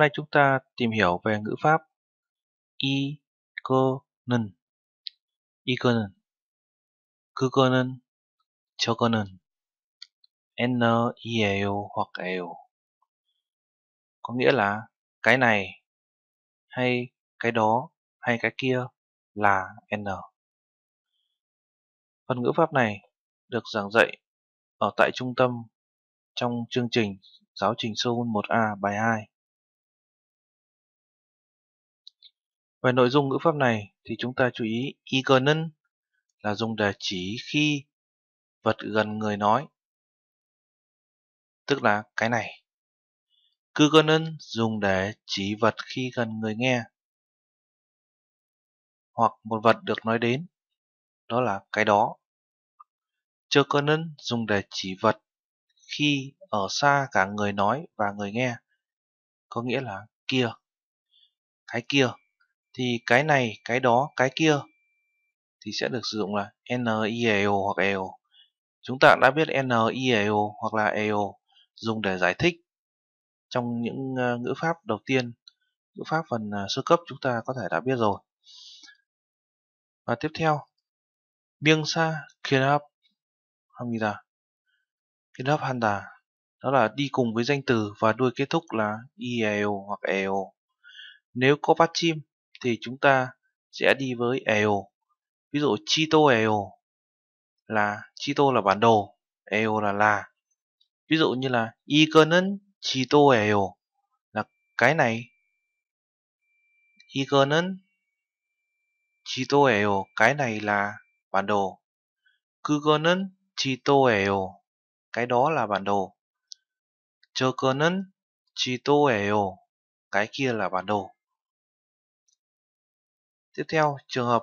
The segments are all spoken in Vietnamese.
nay chúng ta tìm hiểu về ngữ pháp 이거는 이거는 그거는 저거는 n이에요 hoặc 에요 có nghĩa là cái này hay cái đó hay cái kia là n. Phần ngữ pháp này được giảng dạy ở tại trung tâm trong chương trình giáo trình Seoul 1A bài 2. Về nội dung ngữ pháp này thì chúng ta chú ý igenen là dùng để chỉ khi vật gần người nói, tức là cái này. Kugenen dùng để chỉ vật khi gần người nghe, hoặc một vật được nói đến, đó là cái đó. Chokenen dùng để chỉ vật khi ở xa cả người nói và người nghe, có nghĩa là kia, cái kia thì cái này, cái đó, cái kia thì sẽ được sử dụng là NIEO e hoặc EO. Chúng ta đã biết NIEO e hoặc là EO dùng để giải thích trong những ờ, ngữ pháp đầu tiên, ngữ pháp phần ờ, sơ cấp chúng ta có thể đã biết rồi. Và tiếp theo, biên không Biengsa Kirab Hamida Kirab Handa đó là đi cùng với danh từ và đuôi kết thúc là IEO e hoặc EO. Nếu có bắt chim thì chúng ta sẽ đi với EO. Ví dụ chi tô EO là chi tô là bản đồ, EO là là. Ví dụ như là chi tô EO là cái này. chi tô EO cái này là bản đồ. chi tô EO cái đó là bản đồ. chi tô EO cái kia là bản đồ Tiếp theo, trường hợp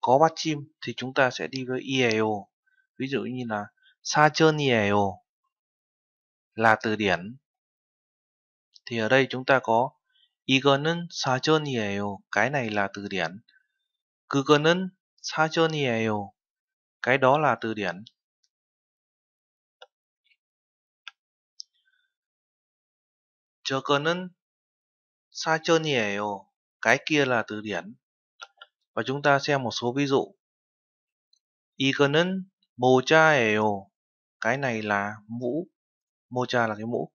có bắt chim thì chúng ta sẽ đi với IEO. Ví dụ như là sa trơn IEO là từ điển. Thì ở đây chúng ta có sa 이거는 사전이에요. E cái này là từ điển. sa 그거는 사전이에요. E cái đó là từ điển. 저거는 사전이에요 cái kia là từ điển. Và chúng ta xem một số ví dụ. 이거는 모자예요. Cái này là mũ. 모자 là cái mũ.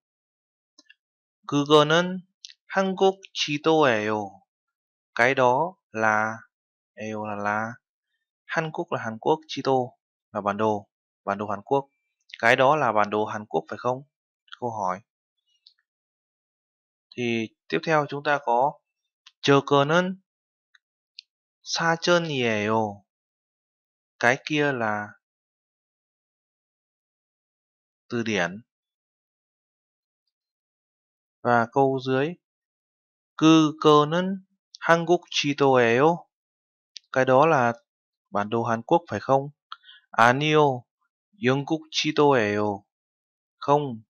그거는 한국 지도예요. Cái đó là eo là là Hàn Quốc là Hàn Quốc, Chito là bản đồ, bản đồ Hàn Quốc. Cái đó là bản đồ Hàn Quốc phải không? Câu hỏi. Thì tiếp theo chúng ta có 저거는 사전이에요. Cái kia là từ điển. Và câu dưới 그거는 한국 지도예요. Cái đó là bản đồ Hàn Quốc phải không? 아니요. 영국 지도예요. Không,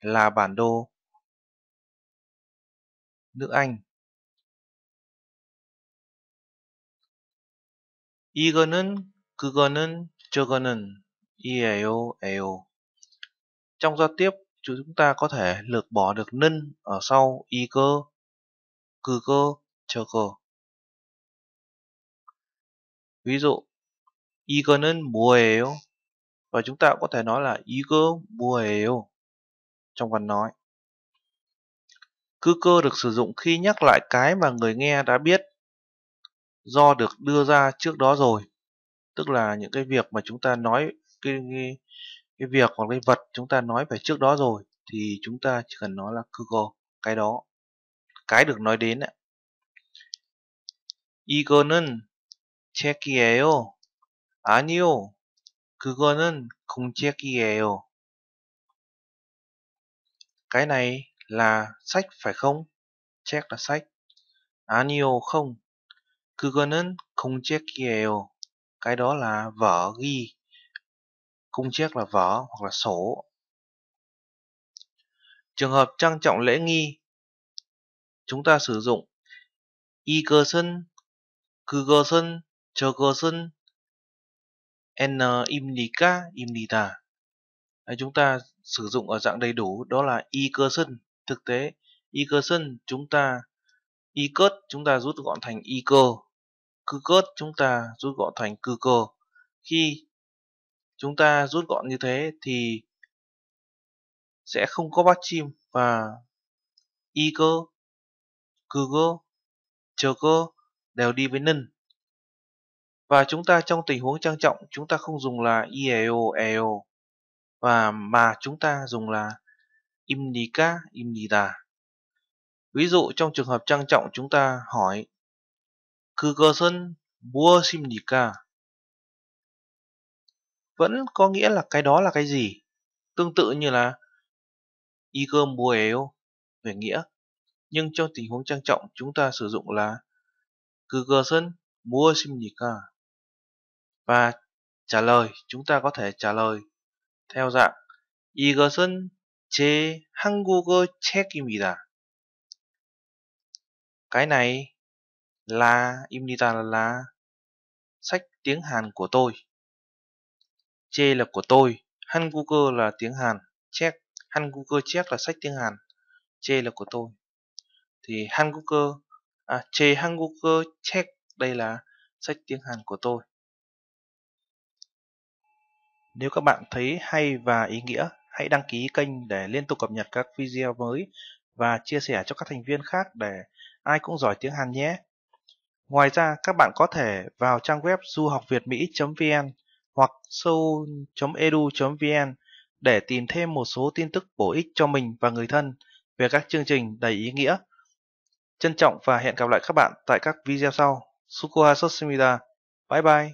là bản đồ nước Anh. 이거는 그거는 저거는 이에요 에요 trong giao tiếp chúng ta có thể lược bỏ được nên ở sau y cơ cư cơ chờ cơ ví dụ y cơ nên mùa và chúng ta cũng có thể nói là y cơ mùa trong văn nói cư cơ được sử dụng khi nhắc lại cái mà người nghe đã biết do được đưa ra trước đó rồi tức là những cái việc mà chúng ta nói cái, cái, cái việc hoặc cái vật chúng ta nói về trước đó rồi thì chúng ta chỉ cần nói là Google cái đó cái được nói đến ạ 이거는 책이에요 아니요 그거는 공책이에요 cái này là sách phải không? Check là sách. 아니요 không. 그거는 공책이에요. Cái đó là vở ghi. Cung chiếc là vở hoặc là sổ. Trường hợp trang trọng lễ nghi, chúng ta sử dụng 이것은, 그것은, 저것은, n입니까, 입니다. Đấy, chúng ta sử dụng ở dạng đầy đủ đó là 이것은. Thực tế, 이것은 chúng ta, 이것 chúng ta rút gọn thành 이거 cư cớt chúng ta rút gọn thành cư cơ khi chúng ta rút gọn như thế thì sẽ không có bát chim và y cơ cư cơ chờ cơ đều đi với nân và chúng ta trong tình huống trang trọng chúng ta không dùng là i o e o và mà chúng ta dùng là im im đi ca đi imnida ví dụ trong trường hợp trang trọng chúng ta hỏi 그것은 무엇입니까? vẫn có nghĩa là cái đó là cái gì. Tương tự như là 이거 뭐예요 về nghĩa. Nhưng trong tình huống trang trọng chúng ta sử dụng là 그것은 무엇입니까? Và trả lời, chúng ta có thể trả lời theo dạng 이것은 제 한국어 책입니다. Cái này là Imnita là, là sách tiếng Hàn của tôi. Chê là của tôi, han Hanguker là tiếng Hàn, Czech, Hanguker Czech là sách tiếng Hàn, chê là của tôi. Thì han Hanguker, à, chê Hanguker Czech đây là sách tiếng Hàn của tôi. Nếu các bạn thấy hay và ý nghĩa, hãy đăng ký kênh để liên tục cập nhật các video mới và chia sẻ cho các thành viên khác để ai cũng giỏi tiếng Hàn nhé. Ngoài ra, các bạn có thể vào trang web duhocvietmy vn hoặc seoul.edu.vn để tìm thêm một số tin tức bổ ích cho mình và người thân về các chương trình đầy ý nghĩa. Trân trọng và hẹn gặp lại các bạn tại các video sau. Sukuha Sosmida. Bye bye!